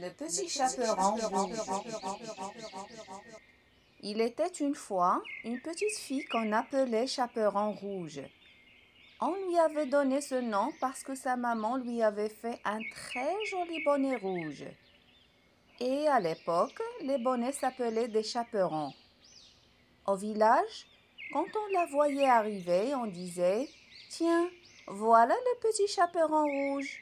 Le petit, chaperon. Il était une fois une petite fille qu'on appelait chaperon rouge. On lui avait donné ce nom parce que sa maman lui avait fait un très joli bonnet rouge. Et à l'époque, les bonnets s'appelaient des chaperons. Au village, quand on la voyait arriver, on disait Tiens, voilà le petit chaperon rouge.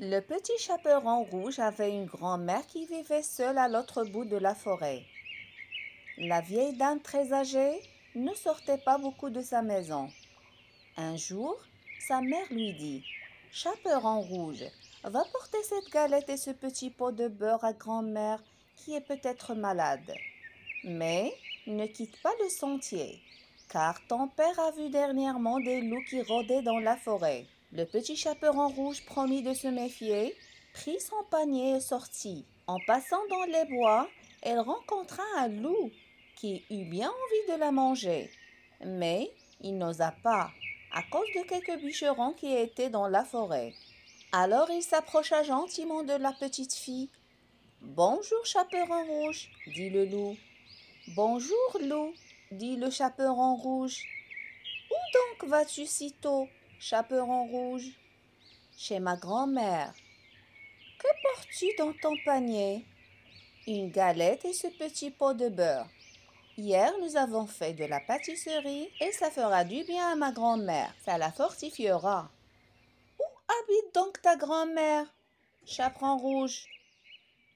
Le petit chaperon rouge avait une grand-mère qui vivait seule à l'autre bout de la forêt. La vieille dame très âgée ne sortait pas beaucoup de sa maison. Un jour, sa mère lui dit Chaperon rouge, va porter cette galette et ce petit pot de beurre à grand-mère qui est peut-être malade. Mais ne quitte pas le sentier, car ton père a vu dernièrement des loups qui rôdaient dans la forêt. Le petit chaperon rouge promit de se méfier, prit son panier et sortit. En passant dans les bois, elle rencontra un loup qui eut bien envie de la manger. Mais il n'osa pas, à cause de quelques bûcherons qui étaient dans la forêt. Alors il s'approcha gentiment de la petite fille. Bonjour, chaperon rouge, dit le loup. Bonjour, loup, dit le chaperon rouge. Où donc vas-tu si tôt chaperon rouge, chez ma grand-mère. Que portes-tu dans ton panier Une galette et ce petit pot de beurre. Hier, nous avons fait de la pâtisserie et ça fera du bien à ma grand-mère. Ça la fortifiera. Où habite donc ta grand-mère Chaperon rouge.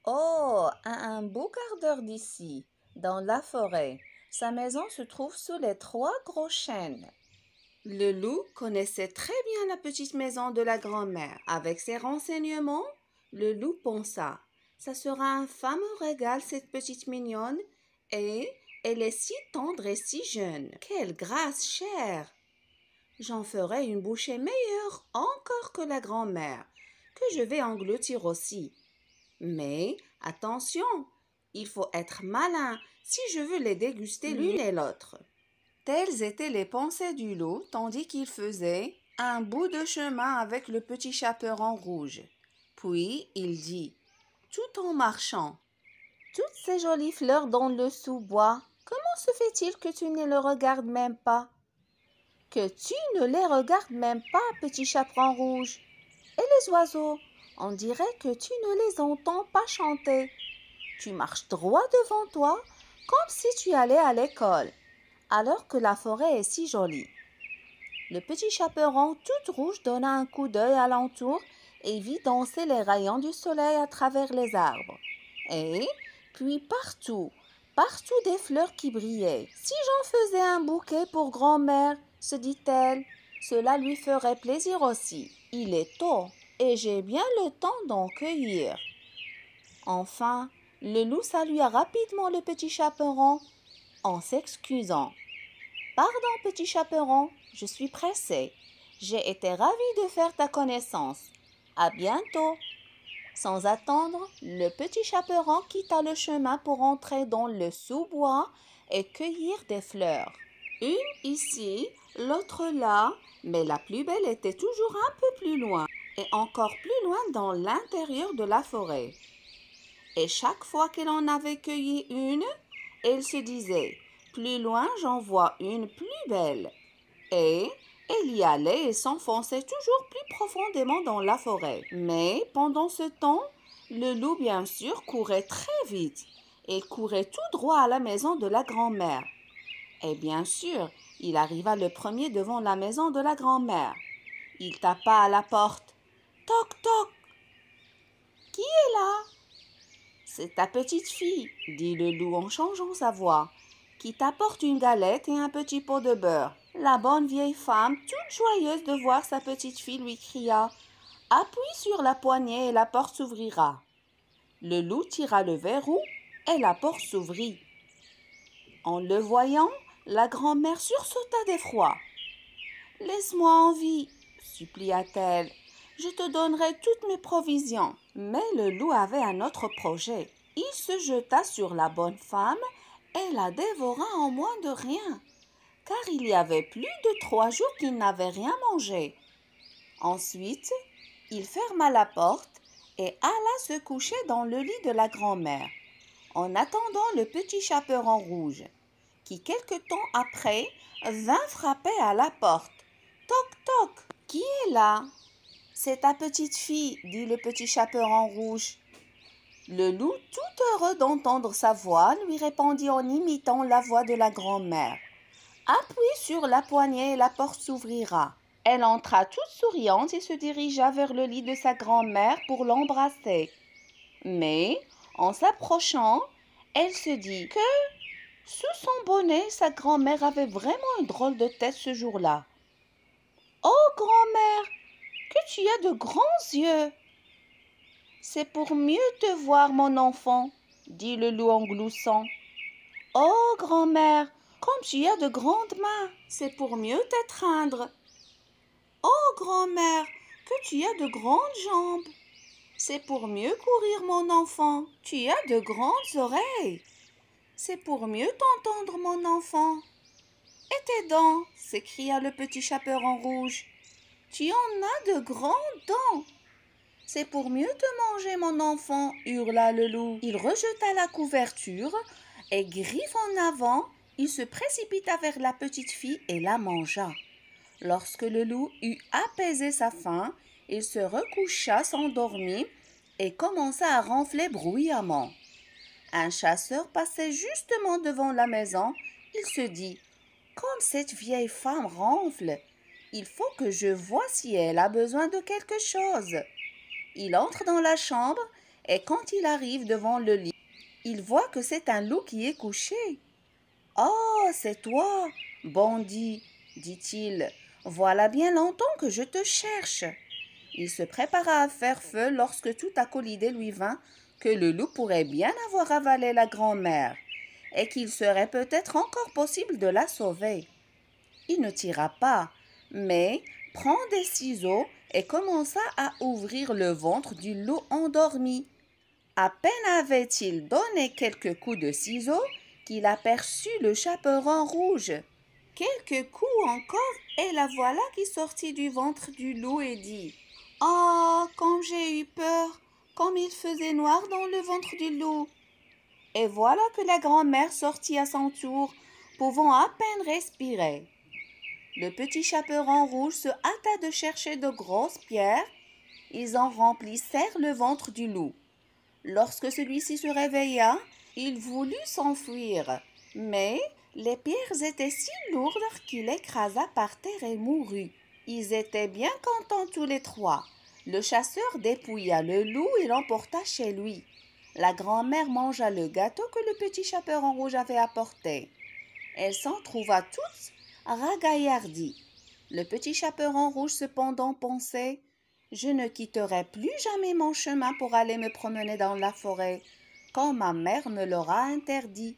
Oh, à un beau quart d'heure d'ici, dans la forêt. Sa maison se trouve sous les trois gros chênes. Le loup connaissait très bien la petite maison de la grand-mère. Avec ses renseignements, le loup pensa Ça sera un fameux régal, cette petite mignonne, et elle est si tendre et si jeune. Quelle grâce chère J'en ferai une bouchée meilleure encore que la grand-mère, que je vais engloutir aussi. Mais attention, il faut être malin si je veux les déguster l'une et l'autre. Telles étaient les pensées du loup, tandis qu'il faisait un bout de chemin avec le petit chaperon rouge. Puis il dit, tout en marchant, Toutes ces jolies fleurs dans le sous-bois, comment se fait-il que tu ne les regardes même pas Que tu ne les regardes même pas, petit chaperon rouge. Et les oiseaux, on dirait que tu ne les entends pas chanter. Tu marches droit devant toi, comme si tu allais à l'école alors que la forêt est si jolie. Le petit chaperon tout rouge donna un coup d'œil alentour et vit danser les rayons du soleil à travers les arbres. Et puis partout, partout des fleurs qui brillaient. Si j'en faisais un bouquet pour grand-mère, se dit-elle, cela lui ferait plaisir aussi. Il est tôt et j'ai bien le temps d'en cueillir. Enfin, le loup salua rapidement le petit chaperon en s'excusant. Pardon, petit chaperon, je suis pressé. J'ai été ravi de faire ta connaissance. À bientôt. Sans attendre, le petit chaperon quitta le chemin pour entrer dans le sous-bois et cueillir des fleurs. Une ici, l'autre là, mais la plus belle était toujours un peu plus loin, et encore plus loin dans l'intérieur de la forêt. Et chaque fois qu'il en avait cueilli une, elle se disait Plus loin j'en vois une plus belle. Et elle y allait et s'enfonçait toujours plus profondément dans la forêt. Mais pendant ce temps, le loup bien sûr courait très vite. et courait tout droit à la maison de la grand-mère. Et bien sûr, il arriva le premier devant la maison de la grand-mère. Il tapa à la porte. Toc toc. Qui est là? C'est ta petite fille, dit le loup en changeant sa voix, qui t'apporte une galette et un petit pot de beurre. La bonne vieille femme, toute joyeuse de voir sa petite fille, lui cria Appuie sur la poignée et la porte s'ouvrira. Le loup tira le verrou et la porte s'ouvrit. En le voyant, la grand-mère sursauta d'effroi. Laisse-moi en vie, supplia-t-elle, je te donnerai toutes mes provisions. Mais le loup avait un autre projet. Il se jeta sur la bonne femme et la dévora en moins de rien, car il y avait plus de trois jours qu'il n'avait rien mangé. Ensuite, il ferma la porte et alla se coucher dans le lit de la grand-mère, en attendant le petit chaperon rouge, qui quelque temps après vint frapper à la porte. Toc toc, qui est là c'est ta petite fille, dit le petit en rouge. Le loup, tout heureux d'entendre sa voix, lui répondit en imitant la voix de la grand-mère. Appuie sur la poignée et la porte s'ouvrira. Elle entra toute souriante et se dirigea vers le lit de sa grand-mère pour l'embrasser. Mais, en s'approchant, elle se dit que, sous son bonnet, sa grand-mère avait vraiment une drôle de tête ce jour-là. Oh, tu as de grands yeux. C'est pour mieux te voir, mon enfant, dit le loup en gloussant. Oh, grand-mère, comme tu as de grandes mains, c'est pour mieux t'étreindre. Oh, grand-mère, que tu as de grandes jambes. C'est pour mieux courir, mon enfant. Tu as de grandes oreilles. C'est pour mieux t'entendre, mon enfant. Et tes dents s'écria le petit chaperon rouge. Tu en as de grands dents. C'est pour mieux te manger, mon enfant, hurla le loup. Il rejeta la couverture et, griffe en avant, il se précipita vers la petite fille et la mangea. Lorsque le loup eut apaisé sa faim, il se recoucha s'endormit et commença à ronfler bruyamment. Un chasseur passait justement devant la maison. Il se dit Comme cette vieille femme ronfle, il faut que je voie si elle a besoin de quelque chose. Il entre dans la chambre et quand il arrive devant le lit, il voit que c'est un loup qui est couché. Oh, c'est toi, bandit, dit-il. Voilà bien longtemps que je te cherche. Il se prépara à faire feu lorsque tout à coup l'idée lui vint que le loup pourrait bien avoir avalé la grand-mère et qu'il serait peut-être encore possible de la sauver. Il ne tira pas, mais prend des ciseaux et commença à ouvrir le ventre du loup endormi. À peine avait-il donné quelques coups de ciseaux qu'il aperçut le chaperon rouge. Quelques coups encore et la voilà qui sortit du ventre du loup et dit Oh, comme j'ai eu peur, comme il faisait noir dans le ventre du loup. Et voilà que la grand-mère sortit à son tour, pouvant à peine respirer. Le petit chaperon rouge se hâta de chercher de grosses pierres. Ils en remplissèrent le ventre du loup. Lorsque celui-ci se réveilla, il voulut s'enfuir. Mais les pierres étaient si lourdes qu'il écrasa par terre et mourut. Ils étaient bien contents tous les trois. Le chasseur dépouilla le loup et l'emporta chez lui. La grand-mère mangea le gâteau que le petit chaperon rouge avait apporté. Elle s'en trouva toute Ragaillardi Le petit chaperon rouge cependant pensait Je ne quitterai plus jamais mon chemin pour aller me promener dans la forêt, quand ma mère me l'aura interdit.